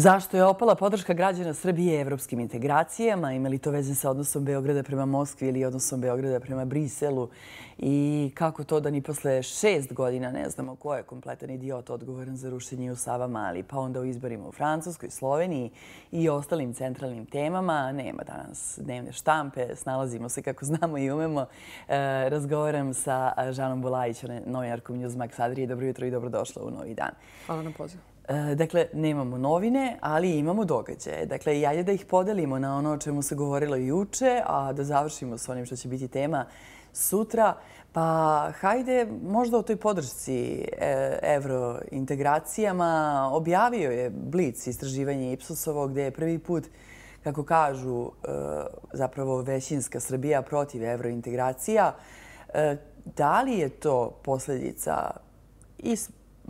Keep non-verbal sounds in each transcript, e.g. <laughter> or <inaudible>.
Zašto je opala podrška građana Srbije evropskim integracijama? Ima li to veze sa odnosom Beograda prema Moskvi ili odnosom Beograda prema Briselu? I kako to da ni posle šest godina ne znamo ko je kompletan idiot odgovoran za rušenje u Sava Mali, pa onda u izborima u Francuskoj, Sloveniji i ostalim centralnim temama? Nema danas dnevne štampe, snalazimo se kako znamo i umemo. E, razgovaram sa Žanom Bolajićom, novinarkom Newsmax Adrije. Dobro jutro i dobrodošla u novi dan. Hvala na pozivu. E, dakle, nemamo novine, ali imamo događaje. Dakle, jajde da ih podelimo na ono o čemu se govorilo juče, a da završimo s onim što će biti tema sutra. Pa hajde, možda o toj podršci e, evrointegracijama. Objavio je Blitz istraživanje Ipsosovo gdje je prvi put, kako kažu, e, zapravo većinska Srbija protiv evrointegracija. Da li je to posljedica i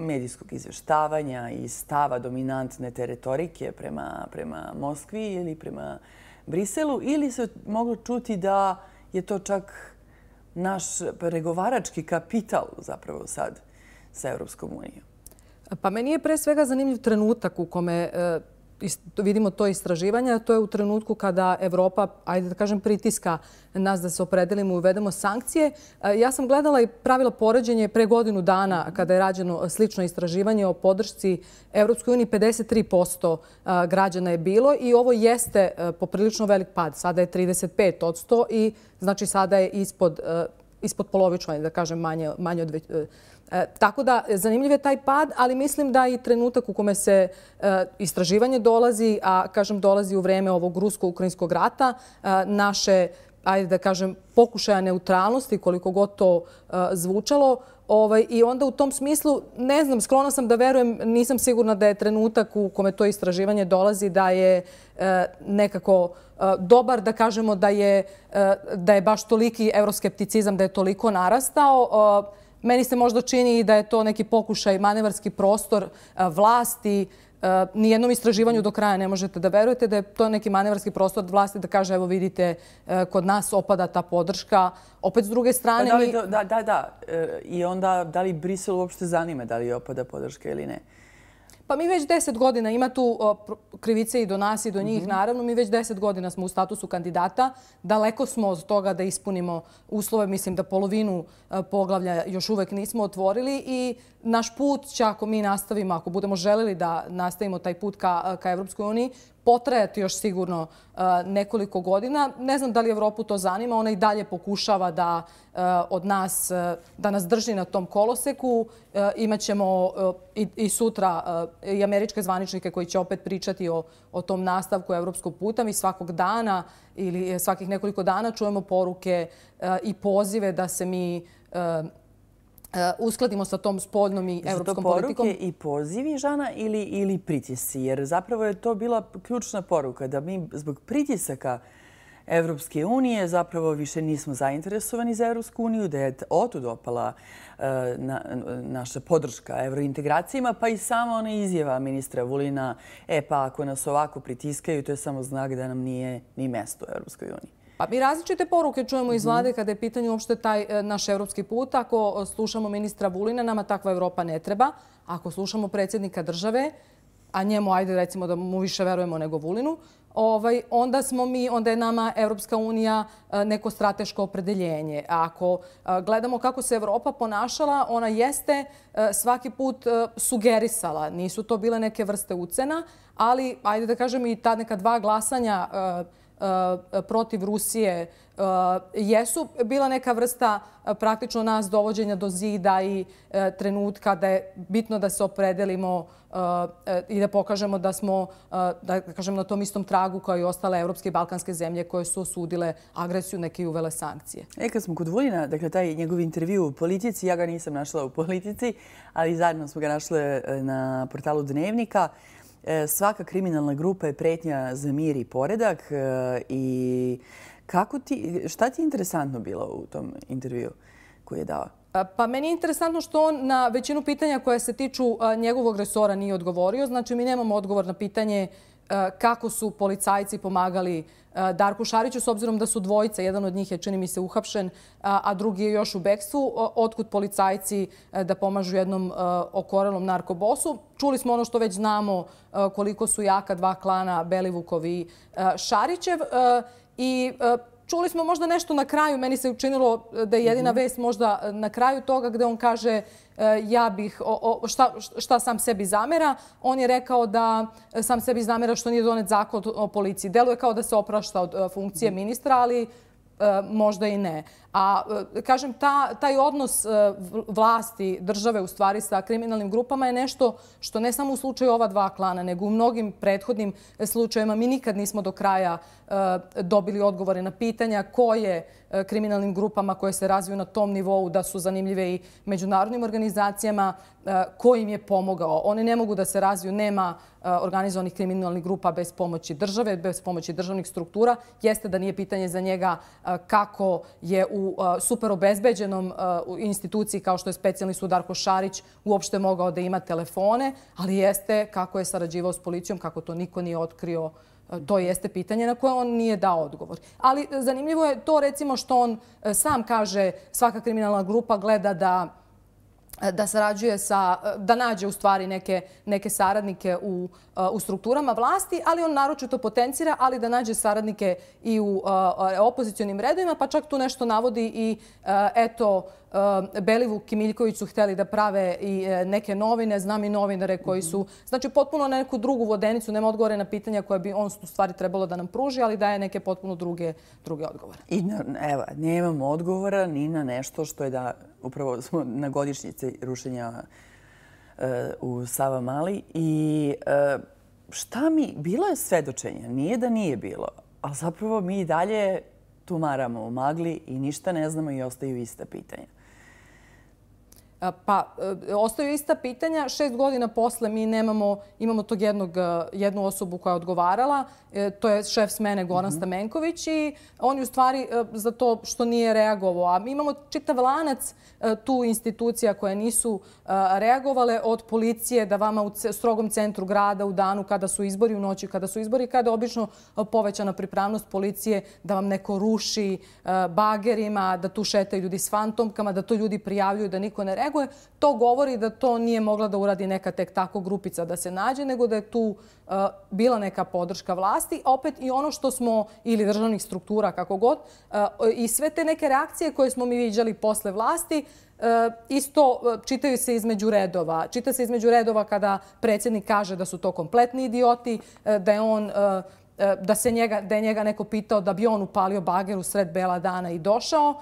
medijskog izveštavanja i stava dominantne teritorike prema, prema Moskvi ili prema Briselu ili se moglo čuti da je to čak naš pregovarački kapital zapravo sad sa Europskom unijom? Pa meni je pre svega zanimljiv trenutak u kome e, vidimo to istraživanje, to je u trenutku kada Evropa, ajde da kažem, pritiska nas da se opredelimo i uvedemo sankcije. E, ja sam gledala i pravila poređenje pre godinu dana kada je rađeno slično istraživanje o podršci Evropskoj uniji. 53% e, građana je bilo i ovo jeste e, poprilično velik pad. Sada je 35% i znači sada je ispod, ispod polovično, da kažem, manje, manje od E, tako da zanimljiv je taj pad, ali mislim da i trenutak u kome se e, istraživanje dolazi, a kažem dolazi u vreme ovog rusko-ukrajinskog rata, e, naše ajde da kažem, pokušaja neutralnosti koliko god to zvučalo. Ovaj, I onda u tom smislu, ne znam, sklona sam da verujem, nisam sigurna da je trenutak u kome to istraživanje dolazi da je nekako dobar da kažemo da je, da je baš toliki euroskepticizam, da je toliko narastao. Meni se možda čini da je to neki pokušaj, manevarski prostor e, vlasti. E, nijednom istraživanju do kraja ne možete da verujete da je to neki manevarski prostor vlasti da kaže evo vidite e, kod nas opada ta podrška. Opet s druge strane... Pa da, da, da, da. I onda da li Brisel uopšte zanime da li opada podrška ili ne? Pa mi već deset godina, ima tu krivice i do nas i do njih, mhm. naravno, mi već deset godina smo u statusu kandidata. Daleko smo od toga da ispunimo uslove, mislim da polovinu e, poglavlja još uvek nismo otvorili i naš put će ako mi nastavimo, ako budemo želeli da nastavimo taj put ka e, Evropskoj uniji, potrajati još sigurno e, nekoliko godina. Ne znam da li Evropu to zanima, ona i dalje pokušava da e, od nas, e, da nas drži na tom koloseku. Imaćemo i sutra i američke zvaničnike koji će opet pričati o, o tom nastavku evropskog puta. Mi svakog dana ili svakih nekoliko dana čujemo poruke i pozive da se mi Eh, uskladimo sa tom spoljnom i evropskom politikom. Za to poruke i pozivi, Žana, ili pritjesi? Jer zapravo je to bila ključna poruka da mi zbog pritisaka Evropske unije zapravo više nismo zainteresovani za Evropsku uniju, da je otud opala eh, naša podrška eurointegracijima, pa i sama ona izjava ministra Vulina, e pa ako nas ovako pritiskaju, to je samo znak da nam nije ni mesto u Evropskoj uniji. Pa mi različite poruke čujemo iz mhm. vlade kada je pitanje uopšte taj e, naš evropski put. Ako e, slušamo ministra Vulina, nama takva Evropa ne treba. Ako slušamo predsjednika države, a njemu ajde recimo da mu više verujemo nego Vulinu, ovaj, onda smo mi, onda je nama Evropska unija e, neko strateško opredeljenje. Ako gledamo kako se Evropa ponašala, ona jeste svaki put sugerisala. Nisu to bile neke vrste ucena, ali ajde da kažem i ta neka dva glasanja, Eh, protiv Rusije eh, jesu bila neka vrsta eh, praktično nas dovođenja do zida i trenutka da je bitno da se opredelimo i da pokažemo da smo da kažem, na tom istom tragu kao i ostale evropske i balkanske zemlje koje su osudile agresiju neke i uvele sankcije. E, kad smo kod Vulina, dakle, taj njegov intervju u politici, ja ga nisam našla u politici, ali zajedno smo ga našle na portalu Dnevnika, E, svaka kriminalna grupa je pretnja za mir i poredak. E, šta ti je interesantno bilo u tom intervju koji je dao? E, pa meni je interesantno što on na većinu pitanja koja se tiču njegovog resora nije odgovorio. Znači mi nemamo odgovor na pitanje E, kako su policajci pomagali e, Darku Šariću, s obzirom da su dvojica, jedan od njih je, čini mi se, uhapšen, e, a drugi je još u Beksu, Otkud policajci da pomažu jednom okorelom narkobosu? Čuli smo ono što već znamo koliko su jaka dva klana Belivukov i Šarićev. I Čuli smo možda nešto na kraju, meni se učinilo eh, da je jedina mhm. vest možda eh, na kraju toga gdje on kaže eh, ja bih, šta sam sebi zamera. On je rekao da sam sebi zamera što nije donet zakon o policiji. Deluje kao da se oprašta od funkcije mhm. ministra, ali možda i ne. A, e, kažem, ta, taj odnos e, vlasti države u stvari sa kriminalnim grupama je nešto što ne samo u slučaju ova dva klana, nego u mnogim prethodnim e, slučajima mi nikad nismo do kraja dobili odgovore na pitanja ko je kriminalnim grupama koje se razviju na tom nivou da su zanimljive i međunarodnim organizacijama, ko im je pomogao. One ne mogu da se razviju, nema organizovanih kriminalnih grupa bez pomoći države, bez pomoći državnih struktura. Jeste da nije pitanje za njega kako je u u super obezbeđenom instituciji kao što je specijalni sud Arko Šarić uopšte mogao da ima telefone, ali jeste kako je sarađivao s policijom, kako to niko nije otkrio, to jeste pitanje na koje on nije dao odgovor. Ali zanimljivo je to recimo što on sam kaže svaka kriminalna grupa gleda da da sarađuje sa, da nađe u stvari neke, neke saradnike u, u strukturama vlasti, ali on naročito potencira, ali da nađe saradnike i u e, opozicionim redovima, pa čak tu nešto navodi i e, eto, Ehm, Belivuk i Miljković su hteli da prave i e, neke novine. Znam i novinare koji su, znači potpuno na neku drugu vodenicu, nema odgovore na pitanja koje bi on u stvari trebalo da nam pruži, ali daje neke potpuno druge, druge odgovore. I na, evo, nije imamo odgovora ni na nešto što je da upravo smo na godišnjice rušenja e, u Sava Mali i e, šta mi, bilo je svedočenje, nije da nije bilo, ali zapravo mi i dalje tumaramo u magli i ništa ne znamo i ostaju ista pitanja. Pa, e, ostaju ista pitanja. Šest godina posle mi nemamo, imamo tog jednog, e, jednu osobu koja je odgovarala. E, to je šef smene Goran mhm. Stamenković i on je u stvari za to što nije reagovao. A mi imamo čitav lanac tu institucija koje nisu reagovale od policije da vama u strogom centru grada u danu kada su izbori, u noći kada su izbori, kada je obično povećana pripravnost policije da vam neko ruši bagerima, da tu šetaju ljudi s fantomkama, da to ljudi prijavljuju da niko ne reagovao neguje, to govori da to nije mogla da uradi neka tek tako grupica da se nađe, nego da je tu uh, bila neka podrška vlasti. Opet i ono što smo, ili državnih struktura kako god, uh, i sve te neke reakcije koje smo mi viđali posle vlasti, uh, isto čitaju se između redova. Čita se između redova kada predsjednik kaže da su to kompletni idioti, da je on da, se njega, da je njega neko pitao da bi on upalio bager u sred bela dana i došao.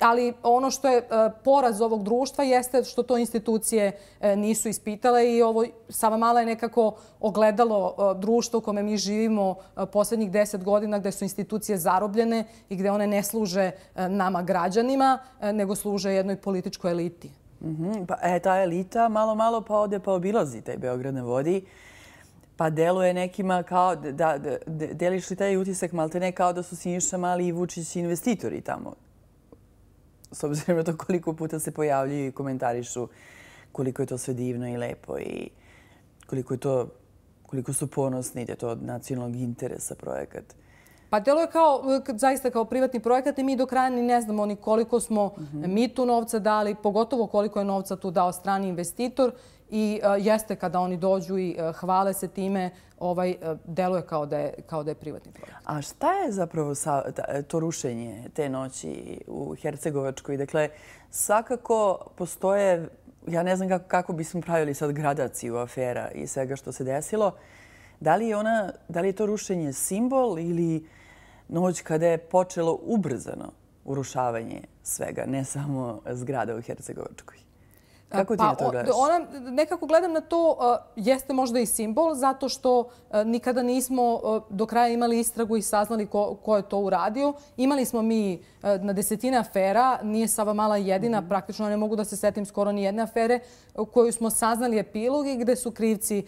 Ali ono što je e, poraz ovog društva jeste što to institucije e, nisu ispitale i ovo sama mala je nekako ogledalo e, društvo u kome mi živimo posljednjih deset godina gdje su institucije zarobljene i gdje one ne služe nama građanima, nego služe jednoj političkoj eliti. Mhm, pa je ta elita malo malo pa ode pa obilazi taj Beograd na vodi. Pa deluje nekima kao, da deliš li taj utisak malte ne kao da su Siniša Mali i Vučić investitori tamo s obzirom na to koliko puta se pojavljaju i komentarišu koliko je to sve divno i lepo i koliko, je to, koliko su ponosni da je to nacionalnog interesa projekat. Pa delo je kao, zaista kao privatni projekat i mi do kraja ne znamo ni koliko smo mhm. mi tu novca dali, pogotovo koliko je novca tu dao strani investitor i e, jeste kada oni dođu i e, hvale se time, ovaj e, deluje kao da je kao da je privatni projekat. A šta je zapravo sa to rušenje te noći u Hercegovačkoj? Dakle, svakako postoje ja ne znam kako kako bismo pravili sad gradaciju afera i svega što se desilo. Da li je ona da li je to rušenje simbol ili uh, noć kada je počelo ubrzano urušavanje svega, ne samo zgrada u Hercegovačkoj. Kako pa ti pa, to gledaš? Ona, nekako gledam na to, e, jeste možda i simbol, zato što e, nikada nismo e, do kraja imali istragu i saznali ko, ko je to uradio. Imali smo mi na desetine afera, nije Sava Mala jedina, mhm. praktično ne mogu da se setim skoro ni jedne afere, koju smo saznali epilog i gde su krivci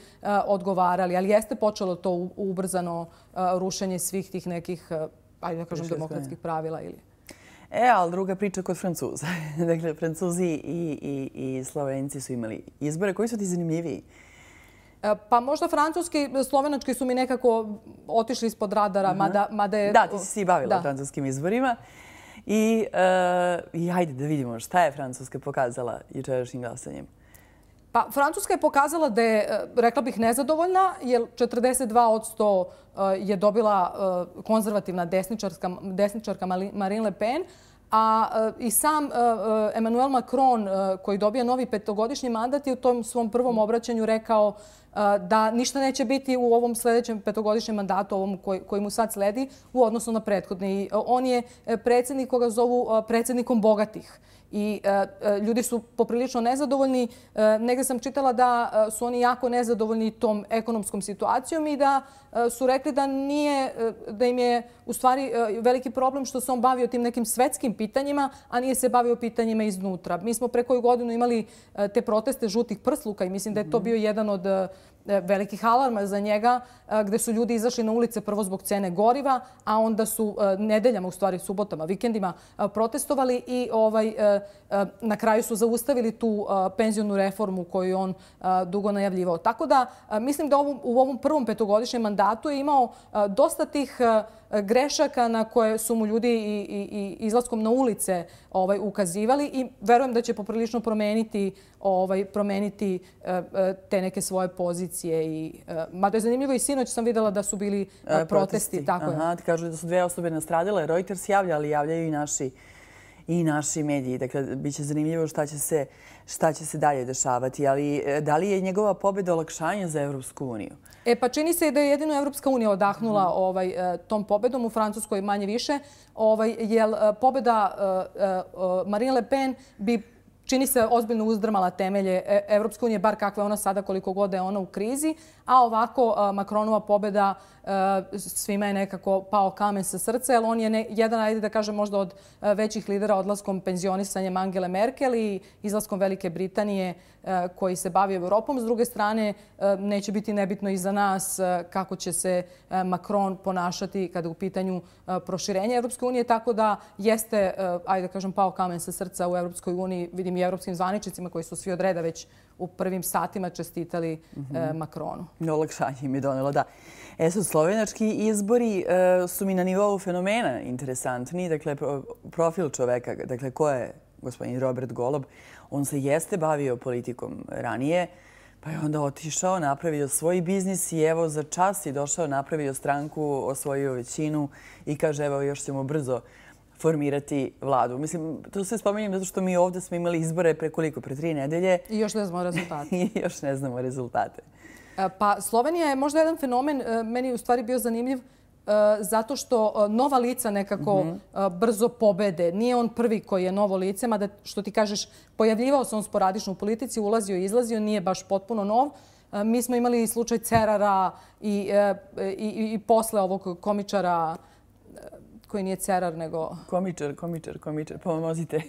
odgovarali. Ali jeste počelo to ubrzano rušenje svih tih nekih, ajde da kažem, demokratskih pravila ili... E, ali druga priča kod Francuza. <laughs> Dakle, Francuzi i Slovenci su imali izbore. Koji su ti zanimljiviji? E, pa možda francuski, slovenački su mi nekako otišli ispod radara. Mhm. Da, ti si si bavila francuskim izborima. E, I hajde da vidimo šta je Francuska pokazala jučerašnjim glasanjem. Pa, Francuska je pokazala da je, e, rekla bih, nezadovoljna, jer 42 od 100 je dobila e, konzervativna desničarka, desničarka Marine Le Pen, a e, i sam Emmanuel Macron, koji dobija novi petogodišnji mandat, je u tom svom prvom mm. obraćanju rekao da ništa neće biti u ovom sljedećem petogodišnjem mandatu ovom koji mu sad sledi u odnosu na prethodni. On je e, predsjednik koga zovu predsjednikom bogatih. I ljudi su poprilično nezadovoljni. E, Negde sam čitala da su oni jako nezadovoljni tom ekonomskom situacijom i da su rekli da nije, e, da im je u stvari veliki problem što se on bavio tim nekim svetskim pitanjima, a nije se bavio pitanjima iznutra. Mi smo pre koju godinu imali te proteste žutih prsluka i mislim da je to mhm. bio jedan od E, velikih alarma za njega, e, gdje su ljudi izašli na ulice prvo zbog cene goriva, a onda su e, nedeljama, u stvari subotama, vikendima, protestovali i ovaj, na kraju su zaustavili tu penzionu reformu koju on dugo najavljivao. Tako da mislim da u ovom prvom petogodišnjem mandatu je imao dosta tih grešaka na koje su mu ljudi i, i, i izlaskom na ulice ovaj, ukazivali i verujem da će poprilično promeniti, ovaj, promeniti te neke svoje pozicije policije. I, uh, mada je zanimljivo i sinoć sam vidjela da su bili e, e, protesti. protesti. Tako Aha, ti kažu da su dve osobe nastradile. Reuters javlja, ali javljaju i naši i naši mediji. Dakle, bit će zanimljivo šta će se, šta će se dalje dešavati. Ali da li je njegova pobjeda olakšanje za Evropsku uniju? E, pa čini se da je jedino Evropska unija odahnula mhm. ovaj, tom pobedom u Francuskoj manje više. Ovaj, jer pobjeda Marine Le Pen bi čini se ozbiljno uzdrmala temelje e, Evropske unije, bar kakva je ona sada koliko god je ona u krizi, a ovako e, Makronova pobjeda e, svima je nekako pao kamen sa srca, ali on je jedan, ajde da kažem, možda od većih lidera odlaskom penzionisanjem Angele Merkel i izlaskom Velike Britanije koji se bavi Evropom. S druge strane, neće biti nebitno i za nas kako će se Macron ponašati kada je u pitanju proširenja Evropske unije, tako da jeste, ajde da kažem, pao kamen sa srca u Evropskoj uniji, vidim i evropskim zvaničicima koji su svi od reda već u prvim satima čestitali eh, mm -hmm. e, Makronu. Olakšanje im je donelo, da. E su slovenački izbori eh, su mi na nivou fenomena interesantni. Dakle, profil čoveka, dakle, ko je gospodin Robert Golob, on se jeste bavio politikom ranije, pa je onda otišao, napravio svoj biznis i evo za čas je došao, napravio stranku, osvojio većinu i kaže evo još ćemo brzo formirati vladu. Mislim, to sve spominjem zato što mi ovdje smo imali izbore koliko, pre tri nedelje. I još ne znamo rezultate. <laughs> I još ne znamo rezultate. E, pa Slovenija je možda jedan fenomen, e, meni je u stvari bio zanimljiv, e, zato što nova lica nekako mhm. brzo pobede. Nije on prvi koji je novo lice, mada što ti kažeš, pojavljivao se on sporadično u politici, ulazio i izlazio, nije baš potpuno nov. Mi smo imali i slučaj Cerara i posle ovog komičara Slovenija koji nije cerar, nego... Komičar, komičar, komičar, pomozite.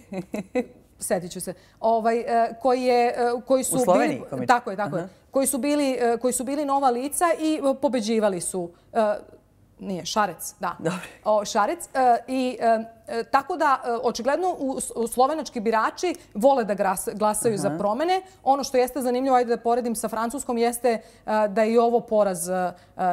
Sjetit <laughs> ću se. Ovaj, e, koji je, e, koji su u Sloveniji bili, komičar. Tako je, tako je. Koji su, bili, e, koji su bili nova lica i pobeđivali su. Nije, Šarec, da. Dobre. šarec. I E, tako da, e, očigledno, slovenački birači vole da glasaju za promene. Ono što jeste zanimljivo, ajde da poredim sa francuskom, jeste e, da je i ovo poraz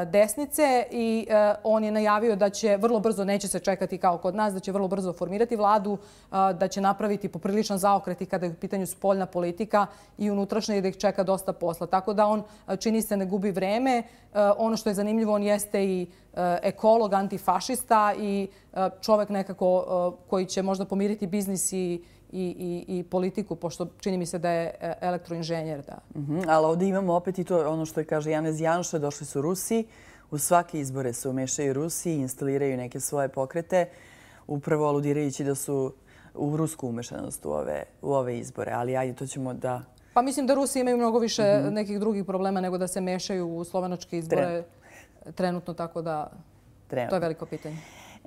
desnice i on je najavio da će vrlo brzo, neće se čekati kao kod nas, da će vrlo brzo formirati vladu, da će napraviti popriličan zaokret i kada je u pitanju spoljna politika i unutrašnja i da ih čeka dosta posla. Tako da on čini se ne gubi vreme. Ono što je zanimljivo, on jeste i ekolog, antifašista i E, čovek nekako e, koji će možda pomiriti biznis i I, i, i politiku, pošto čini mi se da je e, elektroinženjer. Da. Mm Ali ovdje imamo opet i to ono što je kaže Janez Janša, došli su Rusi, u svake izbore se umešaju Rusi instaliraju neke svoje pokrete, upravo aludirajući da su u rusku umešanost u ove, u ove izbore. Ali ajde, to ćemo da... Pa mislim da Rusi imaju mnogo više mhm. nekih drugih problema nego da se mešaju u slovenačke izbore trenutno, tako da to je veliko pitanje.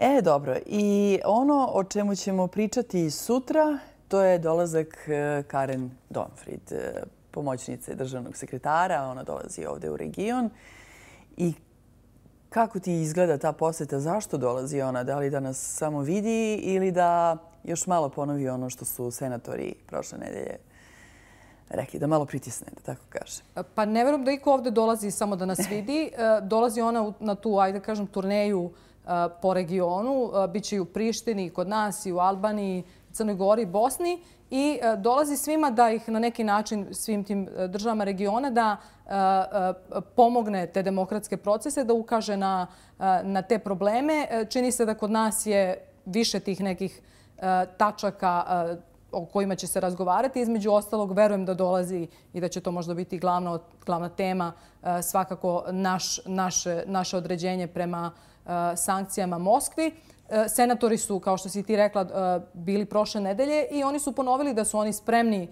E, dobro. I ono o čemu ćemo pričati sutra, to je dolazak e, Karen Donfrid, e, pomoćnice državnog sekretara. Ona dolazi ovdje u region. I kako ti izgleda ta poseta? Zašto dolazi ona? Da li da nas samo vidi ili da još malo ponovi ono što su senatori prošle nedelje rekli da malo pritisne, da tako kaže. E, pa ne verujem da iko ovde dolazi samo da nas vidi. Dolazi ona na tu, ajde kažem, turneju E, po regionu. E, Biće i u Prištini, i kod nas, i u Albaniji, Crnoj Gori, Bosni. I e, dolazi svima da ih na neki način svim tim državama regiona da pomogne te demokratske procese, da ukaže na te probleme. Čini se da kod nas je više tih nekih tačaka o kojima će se razgovarati. Između ostalog, verujem da dolazi i da će to možda biti glavna tema svakako naše određenje prema regionu Eh, sankcijama Moskvi. Eh, senatori su, kao što si ti rekla, eh, bili prošle nedelje i oni su ponovili da su oni spremni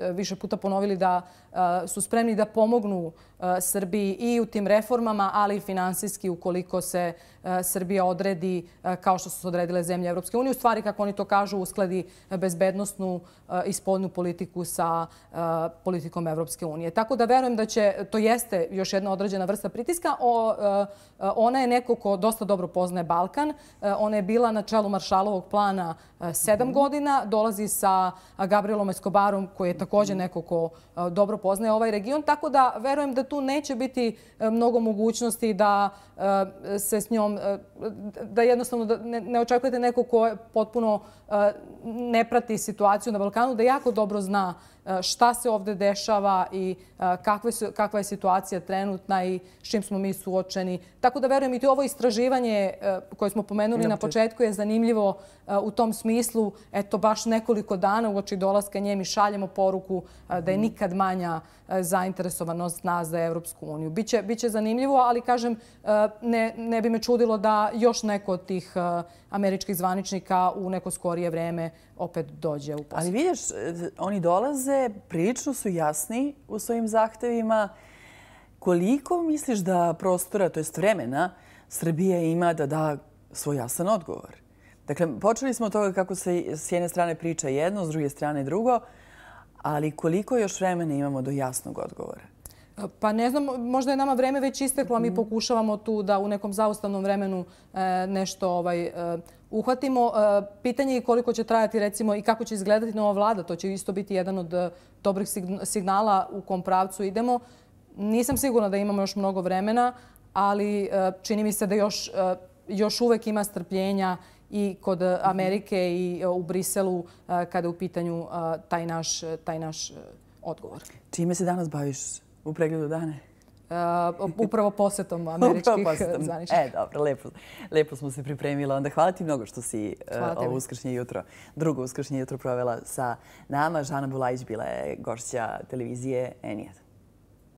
Eh, više puta ponovili da eh, su spremni da pomognu eh, Srbiji i u tim reformama, ali i finansijski ukoliko se Srbija odredi kao što su se odredile zemlje Evropske unije. U stvari, kako oni to kažu, uskladi bezbednostnu i spodnu politiku sa politikom Evropske unije. Tako da verujem da će, to jeste još jedna određena vrsta pritiska, ona je neko ko dosta dobro poznaje Balkan. Ona je bila na čelu Maršalovog plana sedam mhm. godina, dolazi sa Gabrielom Escobarom koji je također takođe mhm. neko ko dobro poznaje ovaj region. Tako da verujem da tu neće biti e, mnogo mogućnosti da e, se s njom, e, da jednostavno ne očekujete neko ko potpuno ne prati situaciju na Balkanu, da jako dobro zna šta se ovdje dešava i kakva je situacija trenutna i s čim smo mi suočeni. Tako da verujem i to ovo istraživanje koje smo pomenuli na početku je zanimljivo u tom smislu. Eto, baš nekoliko dana u oči dolaska njemi šaljemo poruku poruku da je nikad manja zainteresovanost nas za Evropsku uniju. Biće, biće zanimljivo, ali kažem, ne, ne bi me čudilo da još neko od tih američkih zvaničnika u neko skorije vreme opet dođe u posao. Ali vidiš, oni dolaze, prilično su jasni u svojim zahtevima. Koliko misliš da prostora, to jest vremena, Srbija ima da da svoj jasan odgovor? Dakle, počeli smo od toga kako se s jedne strane priča jedno, s druge strane drugo ali koliko još vremena imamo do jasnog odgovora? Pa ne znam, možda je nama vreme već isteklo, mi mhm. pokušavamo tu da u nekom zaustavnom vremenu e, nešto ovaj, e, uhvatimo. E, pitanje je koliko će trajati recimo i kako će izgledati nova vlada. To će isto biti jedan od dobrih signala u kom pravcu idemo. Nisam sigurna da imamo još mnogo vremena, ali čini mi se da još uvek ima strpljenja i kod eh, Amerike i eh, u Briselu eh, kada je u pitanju taj naš, taj naš odgovor. Čime se danas baviš u pregledu dane? Uh, upravo posetom <laughs> američkih posetom. <laughs> E, dobro, lepo, lepo smo se pripremila. Onda hvala ti mnogo što si ovo uskršnje jutro, drugo uskršnje jutro provela sa nama. Žana Bulajić bila je gošća televizije N1.